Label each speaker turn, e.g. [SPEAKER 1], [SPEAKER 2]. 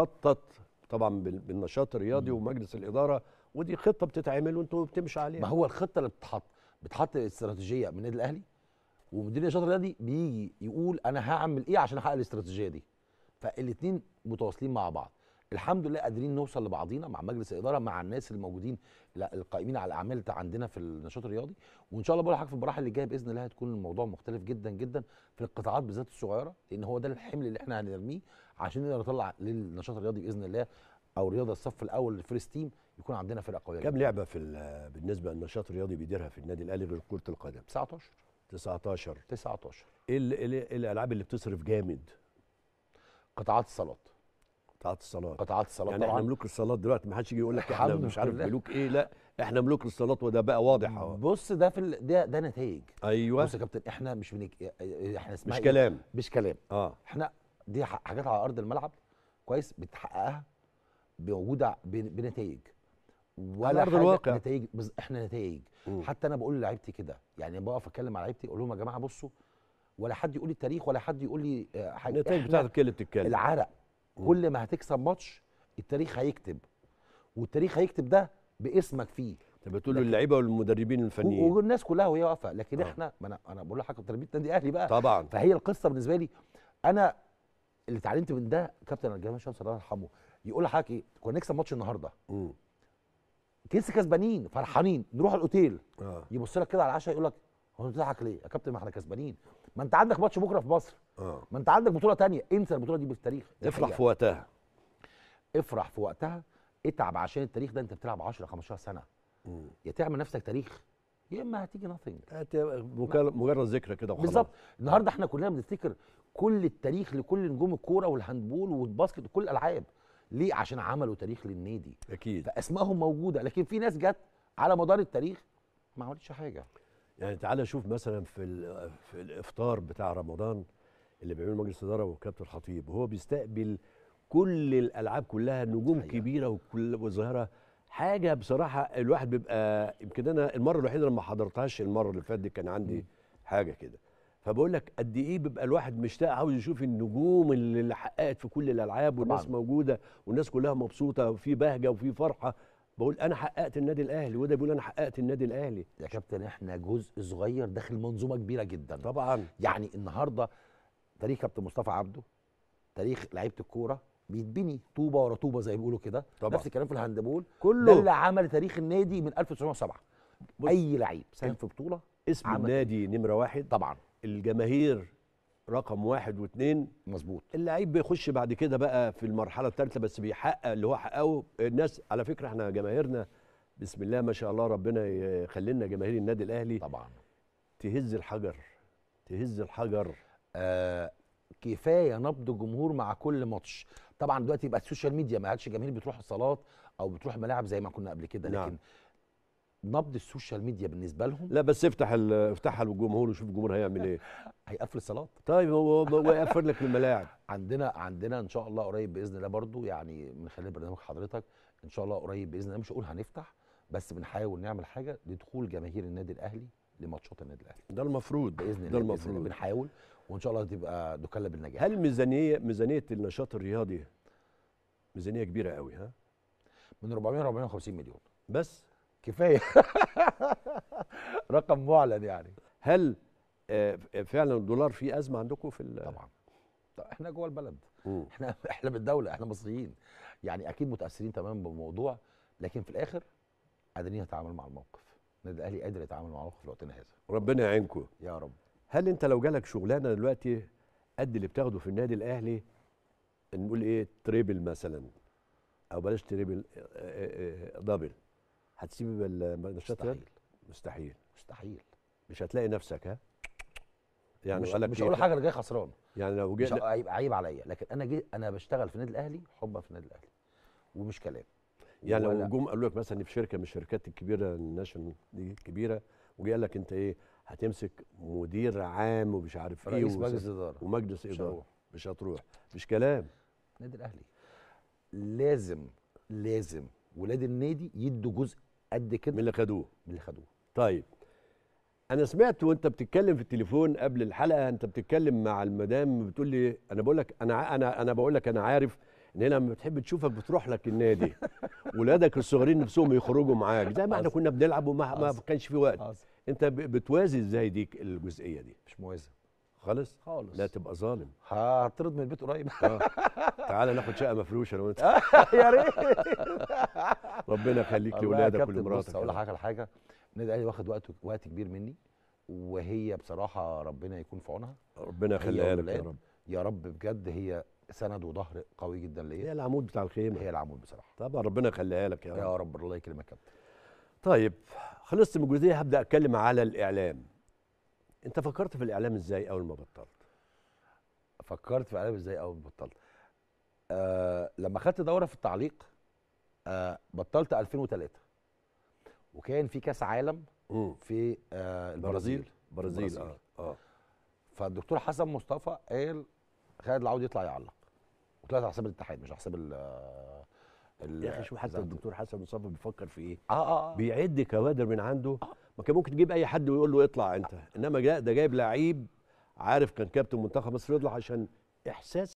[SPEAKER 1] مخطط طبعا بالنشاط الرياضي ومجلس الاداره ودي خطه بتتعمل وانتوا
[SPEAKER 2] بتمشي عليها ما هو الخطه اللي بتتحط بتحط استراتيجيه من النادي الاهلي ومدير النشاط الرياضي بيجي يقول انا هعمل ايه عشان احقق الاستراتيجيه دي فالاثنين متواصلين مع بعض الحمد لله قادرين نوصل لبعضينا مع مجلس الاداره مع الناس الموجودين القائمين على الاعمال عندنا في النشاط الرياضي وان شاء الله بقول لحضرتك في المراحل اللي جايه باذن الله هتكون الموضوع مختلف جدا جدا في القطاعات بالذات الصغيره لان هو ده الحمل اللي احنا هنرميه عشان نقدر نطلع للنشاط الرياضي باذن الله او رياضه الصف الاول للفيرست تيم يكون عندنا فرقه قويه كم لعبه في بالنسبه للنشاط الرياضي بيديرها في النادي الاهلي غير كره القدم 19 19 19
[SPEAKER 1] ايه, إيه الالعاب اللي بتصرف جامد قطاعات الصالات قطاعات الصالات قطاعات الصالات يعني طبعا احنا ملوك الصالات دلوقتي ما حدش يجي يقول لك احنا مش عارف ملوك ايه لا احنا ملوك
[SPEAKER 2] الصالات وده بقى واضح اهو بص ده في ال... ده ده نتائج ايوه بص يا كابتن احنا مش بنك... احنا اسمها مش إيه؟ كلام مش كلام اه احنا دي حاجات على ارض الملعب كويس بتحققها بوجودها بنتائج ولا حاجه الواقع. نتائج بز... احنا نتائج م. حتى انا بقول لعيبتي كده يعني بقف اتكلم مع لعيبتي اقول لهم يا جماعه بصوا ولا حد يقول لي التاريخ ولا حد يقول لي آه، حاجه النتائج بتاعتك اللي بتتكلم العرق م. كل ما هتكسب ماتش التاريخ هيكتب والتاريخ هيكتب ده باسمك فيه انت بتقول له اللعيبه والمدربين الفنيين والناس كلها وهي واقفه لكن آه. احنا ما انا بقول لحضرتك تربيه النادي الاهلي بقى طبعا فهي القصه بالنسبه لي انا اللي اتعلمت من ده كابتن جمال شمس الله يرحمه يقول لحضرتك ايه كنا نكسب ماتش النهارده امم كسبانين فرحانين نروح الاوتيل آه. يبص لك كده على العشاء يقول لك هو انت بتضحك ليه يا كابتن ما احنا كسبانين ما انت عندك ماتش بكره في مصر آه. ما انت عندك بطوله تانية انسى البطوله دي بالتاريخ افرح في وقتها افرح في وقتها اتعب عشان التاريخ ده انت بتلعب 10 15 سنه امم. يا تعمل نفسك تاريخ يا اما هتيجي ناثينج مجرد ذكرى كده وخلاص بالظبط النهارده احنا كلنا بنفتكر كل التاريخ لكل نجوم الكوره والهاندبول والباسكت وكل الالعاب ليه عشان عملوا تاريخ للنادي اكيد فاسمائهم موجوده لكن في ناس جت على مدار التاريخ ما عملتش حاجه يعني تعالى شوف مثلا في, في الافطار
[SPEAKER 1] بتاع رمضان اللي بيعمله مجلس الاداره والكابتن الخطيب وهو بيستقبل كل الالعاب كلها نجوم حقيقة. كبيره وكل وظاهره حاجه بصراحه الواحد بيبقى يمكن انا المره الوحيده لما حضرتهاش المره اللي فاتت كان عندي م. حاجه كده فبقول لك قد ايه بيبقى الواحد مشتاق عاوز يشوف النجوم اللي حققت في كل الالعاب والناس طبعا. موجوده والناس كلها مبسوطه وفي بهجه وفي فرحه بقول انا حققت النادي الاهلي وده بيقول انا
[SPEAKER 2] حققت النادي الاهلي يا كابتن احنا جزء صغير داخل منظومه كبيره جدا طبعا يعني النهارده تاريخ كابتن مصطفى عبده تاريخ لعيبه الكوره بيتبني طوبه ورا طوبه زي ما بيقولوا كده نفس الكلام في الهاندبول كله ده اللي عمل تاريخ النادي من 1907 اي لعيب ساهم في بطوله اسم النادي نمره واحد طبعا الجماهير
[SPEAKER 1] رقم واحد واثنين مظبوط اللعيب بيخش بعد كده بقى في المرحله الثالثه بس بيحقق اللي هو حققه الناس على فكره احنا جماهيرنا بسم الله ما شاء الله ربنا يخلينا جماهير النادي الاهلي طبعا تهز الحجر تهز الحجر
[SPEAKER 2] آه كفايه نبض جمهور مع كل ماتش طبعا دلوقتي بقى السوشيال ميديا ما عادش جماهير بتروح الصالات او بتروح ملاعب زي ما كنا قبل كده نعم. لكن نبض السوشيال ميديا بالنسبه لهم لا بس افتح افتحها للجمهور وشوف الجمهور هيعمل ايه هيقفل الصالات طيب هو ويقفل لك الملاعب عندنا عندنا ان شاء الله قريب باذن الله برضو يعني من خلال برنامج حضرتك ان شاء الله قريب باذن الله مش هقول هنفتح بس بنحاول نعمل حاجه لدخول جماهير النادي الاهلي لماتشات النادي الاهلي
[SPEAKER 1] ده المفروض باذن الله ده المفروض بنحاول وان شاء الله تبقى دكله بالنجاح هل ميزانيه ميزانيه النشاط الرياضي ميزانيه كبيره قوي ها من 400 ل 450 مليون بس كفايه رقم معلن يعني هل آه، آه، فعلا الدولار
[SPEAKER 2] فيه ازمه عندكم في طبعا احنا جوه البلد م. احنا احنا بالدوله احنا مصريين يعني اكيد متاثرين تماما بالموضوع لكن في الاخر قادرين نتعامل مع الموقف النادي الاهلي قادر يتعامل مع الموقف في وقتنا هذا
[SPEAKER 1] ربنا يعينكم يا رب هل انت لو جالك شغلانه دلوقتي قد اللي بتاخده في النادي الاهلي نقول ايه تريبل مثلا او بلاش تريبل آه، دبل هتسيب النشاط يعني؟ مستحيل مستحيل مستحيل مش هتلاقي نفسك ها يعني مش, مش هقول حاجه انا جاي خسران يعني لو جيت مش عيب
[SPEAKER 2] عليا لكن انا جي انا بشتغل في النادي الاهلي حبا في النادي الاهلي
[SPEAKER 1] ومش كلام يعني لو جم قالوا لك مثلا في شركه من الشركات الكبيره الناشونال دي الكبيره وجي قال لك انت ايه هتمسك مدير عام ومش عارف ايه رئيس مجلس اداره ومجلس اداره مش, مش هتروح مش كلام النادي الاهلي لازم لازم ولاد النادي يدوا جزء قد كده من اللي خدوه من اللي خدوه طيب انا سمعت وانت بتتكلم في التليفون قبل الحلقه انت بتتكلم مع المدام بتقول لي انا بقول لك انا انا انا بقول لك انا عارف ان هي لما بتحب تشوفك بتروح لك النادي ولادك الصغيرين نفسهم يخرجوا معاك زي ما احنا كنا بنلعب وما ما كانش في وقت أصل. انت بتوازي ازاي دي الجزئيه دي مش موازي خالص خالص لا تبقى ظالم هطرد من البيت قريب آه. تعالى ناخد شقه مفروشه انا وانت يا ريت ربنا يخليك لاولادك ولمراتك اقول لحضرتك على
[SPEAKER 2] حاجه النادي الاهلي واخد وقت وقت كبير مني وهي بصراحه ربنا يكون في عونها ربنا يخليها لك يا رب يا رب بجد هي سند وظهر قوي جدا ليا هي العمود بتاع الخيمه هي العمود بصراحه طبعا ربنا يخليها لك يا رب يا رب الله يكرمك يا كابتن طيب
[SPEAKER 1] خلصت من الجزئيه هبدا اتكلم على الاعلام انت فكرت في الاعلام ازاي اول ما بطلت
[SPEAKER 2] فكرت في الاعلام ازاي اول ما بطلت آه لما خدت دوره في التعليق آه، بطلت 2003 وكان في كاس عالم في آه، البرازيل البرازيل, البرازيل. آه،, اه فالدكتور حسن مصطفى قال خالد العودي يطلع يعلق وطلعت على حساب الاتحاد مش على حساب ال يا اخي شو حتى الدكتور
[SPEAKER 1] حسن مصطفى بيفكر في ايه؟
[SPEAKER 2] آه, اه اه بيعد كوادر
[SPEAKER 1] من عنده ما كان ممكن تجيب اي حد ويقول له اطلع انت انما ده جايب لعيب عارف كان كابتن منتخب مصر يطلع عشان احساس